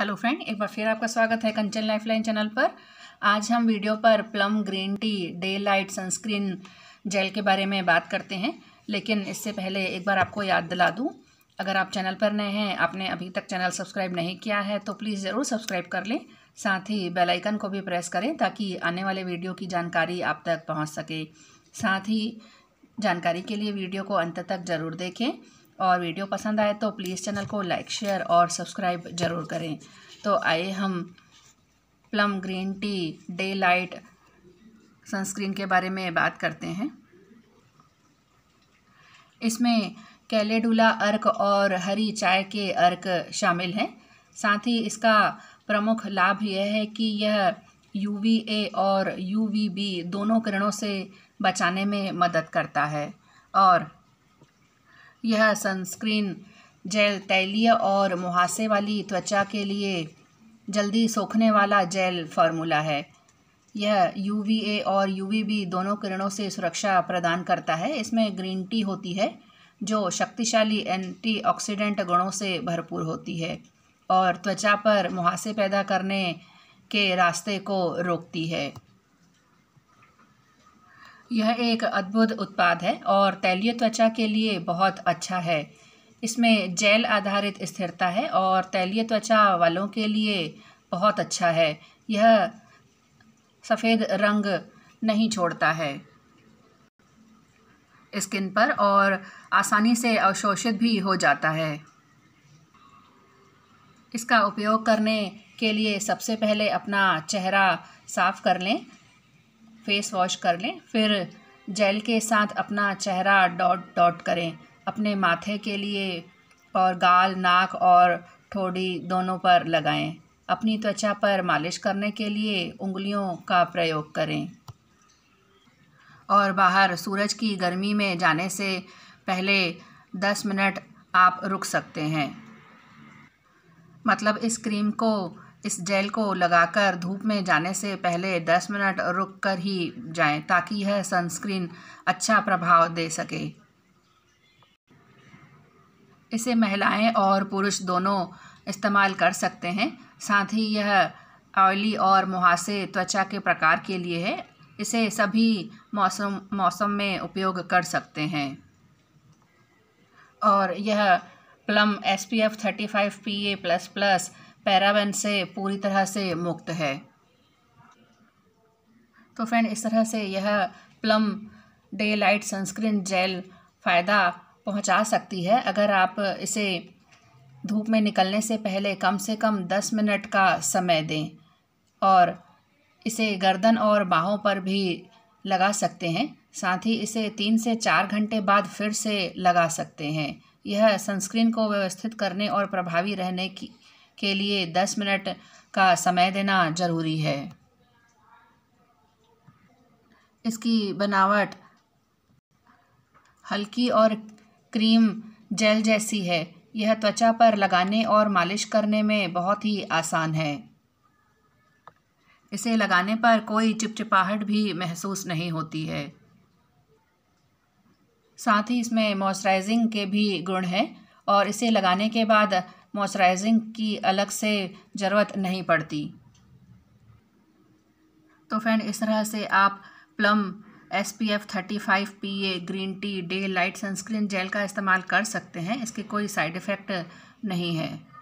hello friend एक बार फिर आपका स्वागत है कंचन लाइफलाइन चैनल पर आज हम वीडियो पर Plum green tea day light sunscreen gel के बारे में बात करते हैं लेकिन इससे पहले एक बार आपको याद दिला दूँ अगर आप चैनल पर नए हैं आपने अभी तक चैनल सब्सक्राइब नहीं किया है तो प्लीज़ ज़रूर सब्सक्राइब कर लें साथ ही बेलाइकन को भी प्रेस करें ताकि आने वाले वीडियो की जानकारी आप तक पहुँच सके साथ ही जानकारी के लिए वीडियो को अंत तक ज़रूर देखें और वीडियो पसंद आए तो प्लीज़ चैनल को लाइक शेयर और सब्सक्राइब ज़रूर करें तो आइए हम Plum green tea day light sunscreen के बारे में बात करते हैं इसमें कैलेडुला अर्क और हरी चाय के अर्क शामिल हैं साथ ही इसका प्रमुख लाभ यह है कि यह यू और यू दोनों किरणों से बचाने में मदद करता है और यह सनस्क्रीन जेल तैलीय और मुहासे वाली त्वचा के लिए जल्दी सोखने वाला जेल फार्मूला है यह यू और यू दोनों किरणों से सुरक्षा प्रदान करता है इसमें ग्रीन टी होती है जो शक्तिशाली एंटीऑक्सीडेंट गुणों से भरपूर होती है और त्वचा पर मुहासे पैदा करने के रास्ते को रोकती है यह एक अद्भुत उत्पाद है और तैलीय त्वचा के लिए बहुत अच्छा है इसमें जेल आधारित स्थिरता है और तैलीय त्वचा वालों के लिए बहुत अच्छा है यह सफ़ेद रंग नहीं छोड़ता है स्किन पर और आसानी से अवशोषित भी हो जाता है इसका उपयोग करने के लिए सबसे पहले अपना चेहरा साफ़ कर लें फेस वॉश कर लें फिर जेल के साथ अपना चेहरा डॉट डॉट करें अपने माथे के लिए और गाल नाक और ठोड़ी दोनों पर लगाएं अपनी त्वचा पर मालिश करने के लिए उंगलियों का प्रयोग करें और बाहर सूरज की गर्मी में जाने से पहले दस मिनट आप रुक सकते हैं मतलब इस क्रीम को इस जेल को लगाकर धूप में जाने से पहले 10 मिनट रुक कर ही जाएं ताकि यह सनस्क्रीन अच्छा प्रभाव दे सके इसे महिलाएं और पुरुष दोनों इस्तेमाल कर सकते हैं साथ ही यह ऑयली और मुहासे त्वचा के प्रकार के लिए है इसे सभी मौसम मौसम में उपयोग कर सकते हैं और यह Plum S P F thirty five P A plus plus paraben से पूरी तरह से मुक्त है तो फ्रेंड इस तरह से यह Plum day light sunscreen gel फ़ायदा पहुंचा सकती है अगर आप इसे धूप में निकलने से पहले कम से कम दस मिनट का समय दें और इसे गर्दन और बाहों पर भी लगा सकते हैं साथ ही इसे तीन से चार घंटे बाद फिर से लगा सकते हैं यह सनस्क्रीन को व्यवस्थित करने और प्रभावी रहने की के लिए दस मिनट का समय देना ज़रूरी है इसकी बनावट हल्की और क्रीम जेल जैसी है यह त्वचा पर लगाने और मालिश करने में बहुत ही आसान है इसे लगाने पर कोई चिपचिपाहट भी महसूस नहीं होती है साथ ही इसमें मॉइस्चराइजिंग के भी गुण हैं और इसे लगाने के बाद मॉइस्चराइजिंग की अलग से ज़रूरत नहीं पड़ती तो फ्रेंड इस तरह से आप Plum S P F thirty five P A green tea day light sunscreen gel का इस्तेमाल कर सकते हैं इसके कोई साइड इफ़ेक्ट नहीं है